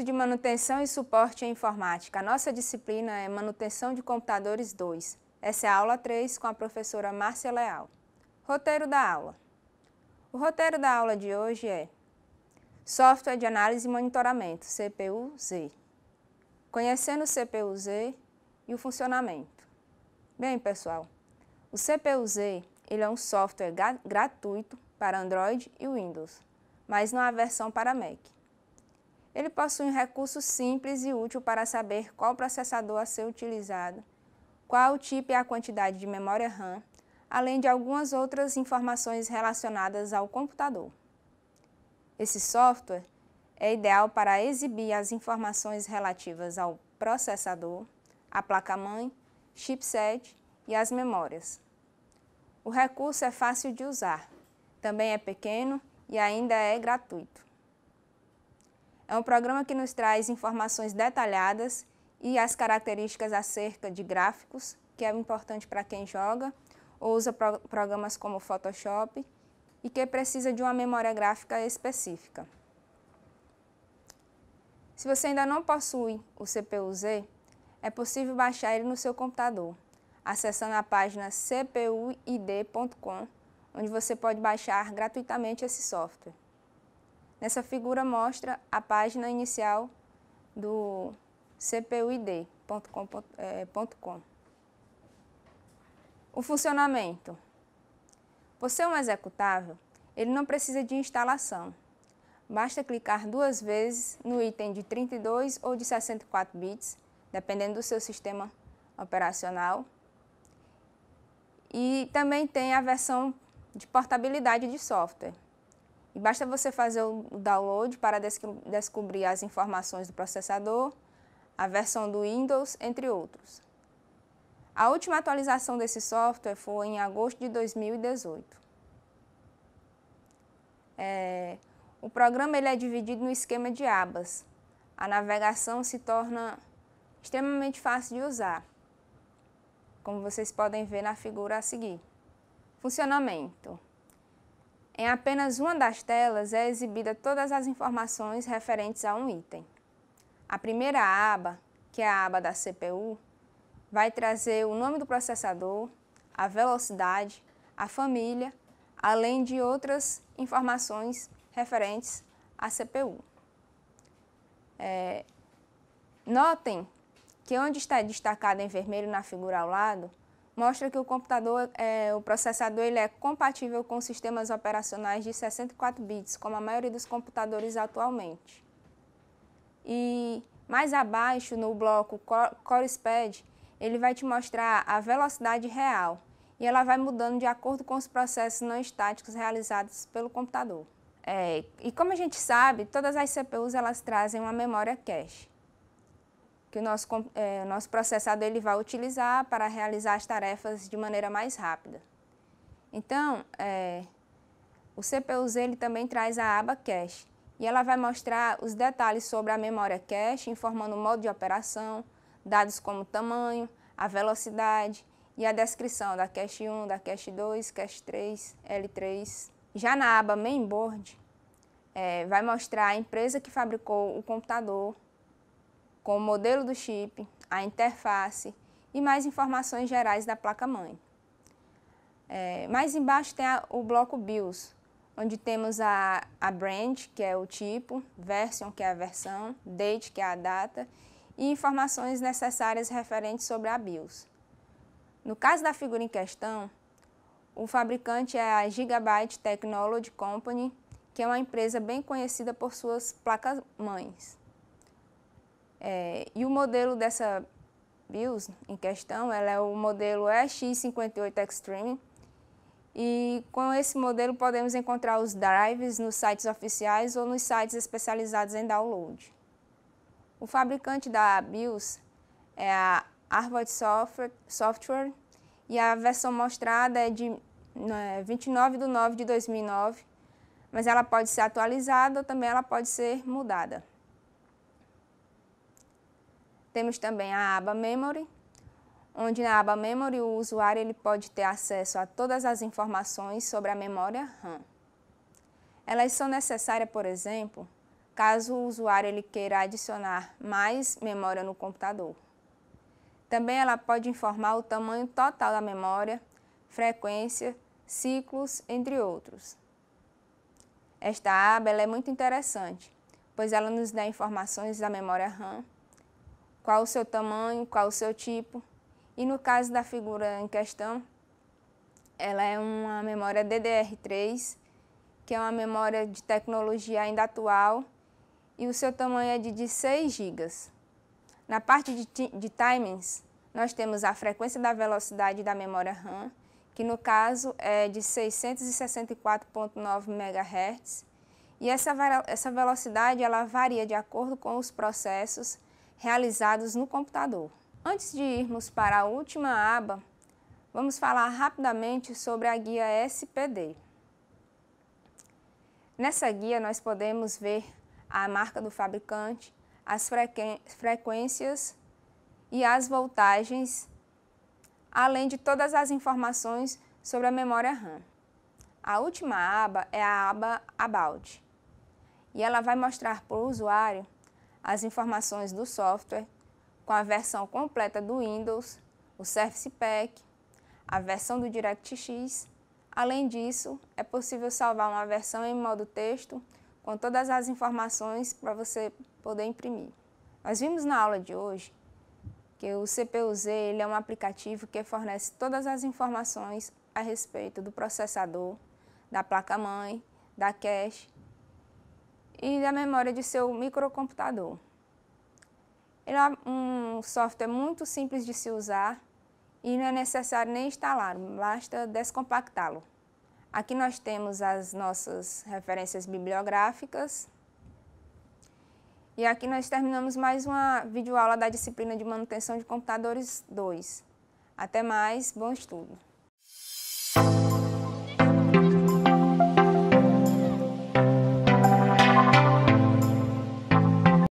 curso de Manutenção e Suporte em Informática. A nossa disciplina é Manutenção de Computadores 2. Essa é a aula 3 com a professora Márcia Leal. Roteiro da aula. O roteiro da aula de hoje é Software de Análise e Monitoramento, CPU-Z. Conhecendo o CPU-Z e o funcionamento. Bem, pessoal, o CPU-Z ele é um software gratuito para Android e Windows, mas não há versão para Mac. Ele possui um recurso simples e útil para saber qual processador a ser utilizado, qual o tipo e é a quantidade de memória RAM, além de algumas outras informações relacionadas ao computador. Esse software é ideal para exibir as informações relativas ao processador, a placa-mãe, chipset e as memórias. O recurso é fácil de usar, também é pequeno e ainda é gratuito. É um programa que nos traz informações detalhadas e as características acerca de gráficos, que é importante para quem joga ou usa pro programas como Photoshop e que precisa de uma memória gráfica específica. Se você ainda não possui o CPU-Z, é possível baixar ele no seu computador, acessando a página cpuid.com, onde você pode baixar gratuitamente esse software. Nessa figura mostra a página inicial do cpuid.com. Eh, o funcionamento. Por ser é um executável, ele não precisa de instalação. Basta clicar duas vezes no item de 32 ou de 64 bits, dependendo do seu sistema operacional. E também tem a versão de portabilidade de software. E basta você fazer o download para des descobrir as informações do processador, a versão do Windows, entre outros. A última atualização desse software foi em agosto de 2018. É, o programa ele é dividido no esquema de abas. A navegação se torna extremamente fácil de usar, como vocês podem ver na figura a seguir. Funcionamento. Em apenas uma das telas é exibida todas as informações referentes a um item. A primeira aba, que é a aba da CPU, vai trazer o nome do processador, a velocidade, a família, além de outras informações referentes à CPU. É, notem que onde está destacado em vermelho na figura ao lado, mostra que o computador, é, o processador, ele é compatível com sistemas operacionais de 64 bits, como a maioria dos computadores atualmente. E mais abaixo no bloco Core Speed, ele vai te mostrar a velocidade real e ela vai mudando de acordo com os processos não estáticos realizados pelo computador. É, e como a gente sabe, todas as CPUs elas trazem uma memória cache que o nosso, é, nosso processador ele vai utilizar para realizar as tarefas de maneira mais rápida. Então, é, o cpu ele também traz a aba Cache, e ela vai mostrar os detalhes sobre a memória cache, informando o modo de operação, dados como tamanho, a velocidade e a descrição da cache 1, da cache 2, cache 3, L3. Já na aba Mainboard, é, vai mostrar a empresa que fabricou o computador, com o modelo do chip, a interface e mais informações gerais da placa-mãe. É, mais embaixo tem a, o bloco BIOS, onde temos a, a brand, que é o tipo, version, que é a versão, date, que é a data, e informações necessárias referentes sobre a BIOS. No caso da figura em questão, o fabricante é a Gigabyte Technology Company, que é uma empresa bem conhecida por suas placas-mães. É, e o modelo dessa BIOS em questão, ela é o modelo EX58 Extreme. E com esse modelo podemos encontrar os drives nos sites oficiais ou nos sites especializados em download. O fabricante da BIOS é a Harvard Software, e a versão mostrada é de 29 né, de 9 de 2009, mas ela pode ser atualizada ou também ela pode ser mudada. Temos também a aba Memory, onde na aba Memory o usuário ele pode ter acesso a todas as informações sobre a memória RAM. Elas são necessárias, por exemplo, caso o usuário ele queira adicionar mais memória no computador. Também ela pode informar o tamanho total da memória, frequência, ciclos, entre outros. Esta aba é muito interessante, pois ela nos dá informações da memória RAM qual o seu tamanho, qual o seu tipo. E no caso da figura em questão, ela é uma memória DDR3, que é uma memória de tecnologia ainda atual, e o seu tamanho é de 16 GB. Na parte de, de timings, nós temos a frequência da velocidade da memória RAM, que no caso é de 664,9 MHz, e essa, essa velocidade ela varia de acordo com os processos realizados no computador. Antes de irmos para a última aba, vamos falar rapidamente sobre a guia SPD. Nessa guia, nós podemos ver a marca do fabricante, as frequências e as voltagens, além de todas as informações sobre a memória RAM. A última aba é a aba About, e ela vai mostrar para o usuário as informações do software com a versão completa do Windows, o Service Pack, a versão do DirectX. Além disso, é possível salvar uma versão em modo texto com todas as informações para você poder imprimir. Nós vimos na aula de hoje que o CPUZ ele é um aplicativo que fornece todas as informações a respeito do processador, da placa-mãe, da cache e da memória de seu microcomputador. Ele é um software muito simples de se usar e não é necessário nem instalar, basta descompactá-lo. Aqui nós temos as nossas referências bibliográficas. E aqui nós terminamos mais uma videoaula da disciplina de manutenção de computadores 2. Até mais, bom estudo!